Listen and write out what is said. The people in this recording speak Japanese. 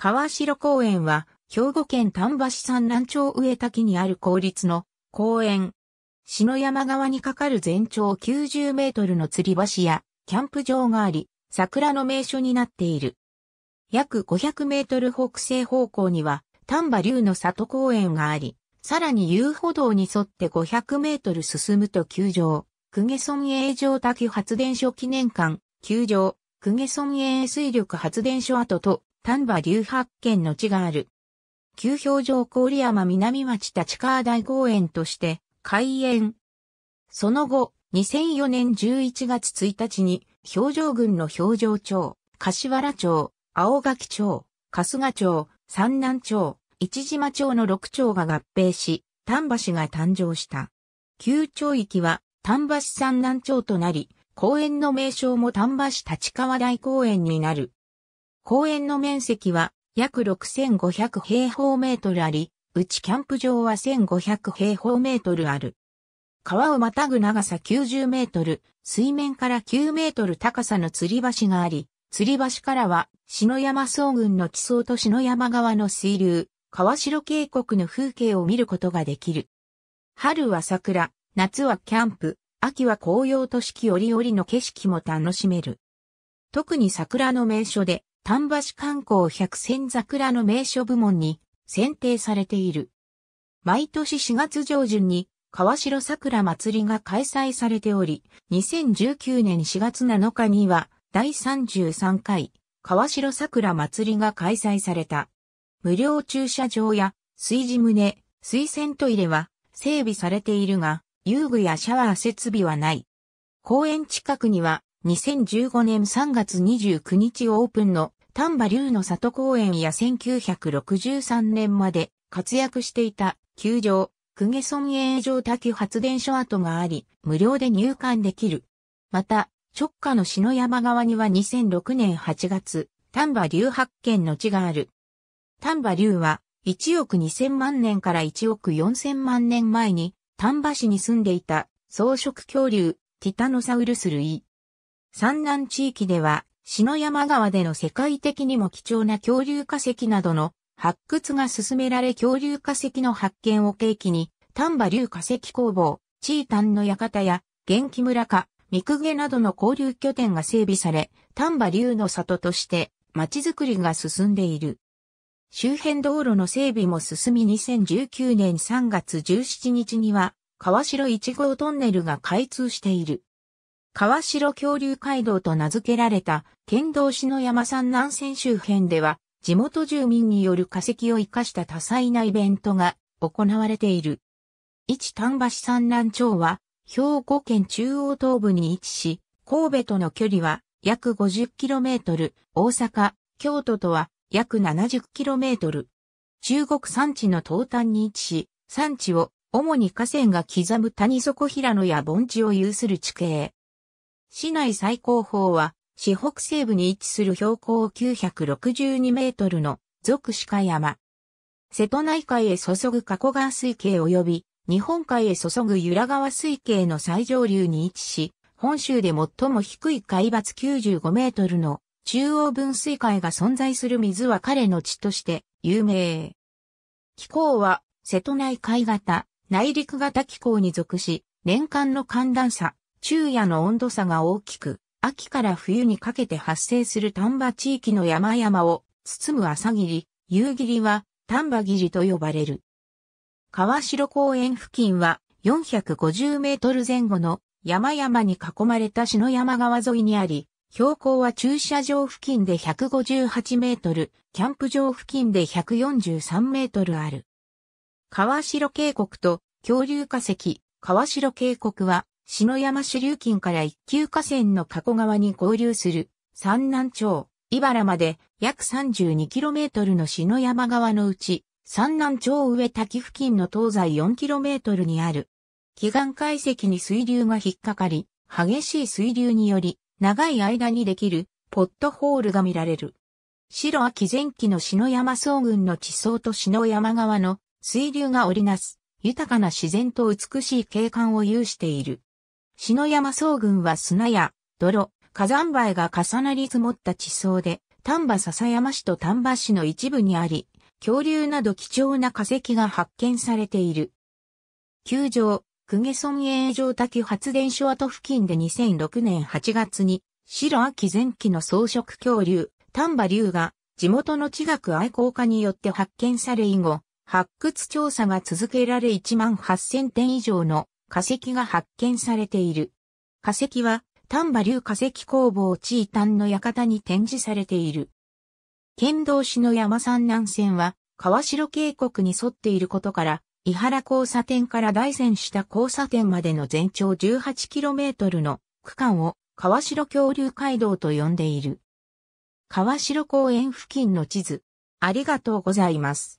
川城公園は、兵庫県丹波市産南町上滝にある公立の公園。篠山側に架かる全長90メートルの吊り橋やキャンプ場があり、桜の名所になっている。約500メートル北西方向には丹波竜の里公園があり、さらに遊歩道に沿って500メートル進むと球場、久下村営城滝発電所記念館、球場、久下村営水力発電所跡と丹波竜発見の地がある。旧氷上郡山南町立川大公園として開園。その後、2004年11月1日に、氷上群の氷上町、柏原町、青垣町、春日町、三南町、市島町の6町が合併し、丹波市が誕生した。旧町域は丹波市三南町となり、公園の名称も丹波市立川大公園になる。公園の面積は約6500平方メートルあり、うちキャンプ場は1500平方メートルある。川をまたぐ長さ90メートル、水面から9メートル高さの吊り橋があり、吊り橋からは、篠山総群の地層と篠山川の水流、川城渓谷の風景を見ることができる。春は桜、夏はキャンプ、秋は紅葉と四季折々の景色も楽しめる。特に桜の名所で、丹波市観光百選桜の名所部門に選定されている。毎年4月上旬に川城桜祭りが開催されており、2019年4月7日には第33回川城桜祭りが開催された。無料駐車場や水事棟、水洗トイレは整備されているが、遊具やシャワー設備はない。公園近くには2015年3月29日オープンの丹波竜の里公園や1963年まで活躍していた球場、久下村営場滝発電所跡があり、無料で入館できる。また、直下の篠山側には2006年8月、丹波竜発見の地がある。丹波竜は1億2000万年から1億4000万年前に丹波市に住んでいた草食恐竜ティタノサウルス類。産南地域では篠山川での世界的にも貴重な恐竜化石などの発掘が進められ恐竜化石の発見を契機に、丹波竜化石工房、チータンの館や、元気村か、三毛などの交流拠点が整備され、丹波竜の里として、街づくりが進んでいる。周辺道路の整備も進み2019年3月17日には、川城1号トンネルが開通している。川城恐竜街道と名付けられた県道市の山山南線周辺では地元住民による化石を生かした多彩なイベントが行われている。一丹橋山南町は兵庫県中央東部に位置し、神戸との距離は約 50km、大阪、京都とは約 70km。中国山地の東端に位置し、山地を主に河川が刻む谷底平野や盆地を有する地形。市内最高峰は、市北西部に位置する標高962メートルの俗鹿山。瀬戸内海へ注ぐ加古川水系及び日本海へ注ぐ由良川水系の最上流に位置し、本州で最も低い海抜95メートルの中央分水海が存在する水は彼の地として有名。気候は瀬戸内海型、内陸型気候に属し、年間の寒暖差昼夜の温度差が大きく、秋から冬にかけて発生する丹波地域の山々を包む朝霧、夕霧は丹波霧と呼ばれる。川城公園付近は450メートル前後の山々に囲まれた篠山川沿いにあり、標高は駐車場付近で158メートル、キャンプ場付近で143メートルある。川城渓谷と恐竜化石、川城渓谷は篠山主流近から一級河川の加古川に合流する山南町、茨まで約 32km の篠山川のうち、山南町上滝付近の東西 4km にある。祈願解析に水流が引っかかり、激しい水流により、長い間にできるポットホールが見られる。白秋前期の篠山総群の地層と篠山川の水流が織りなす豊かな自然と美しい景観を有している。篠山総群は砂や泥、火山灰が重なり積もった地層で、丹波笹山市と丹波市の一部にあり、恐竜など貴重な化石が発見されている。球場、久下村営城滝発電所跡付近で2006年8月に、白秋前期の草食恐竜、丹波竜が、地元の地学愛好家によって発見され以後、発掘調査が続けられ1万8000点以上の化石が発見されている。化石は丹波流化石工房地位丹の館に展示されている。県道市の山山南線は川城渓谷に沿っていることから、伊原交差点から大山下交差点までの全長 18km の区間を川城恐竜街道と呼んでいる。川城公園付近の地図。ありがとうございます。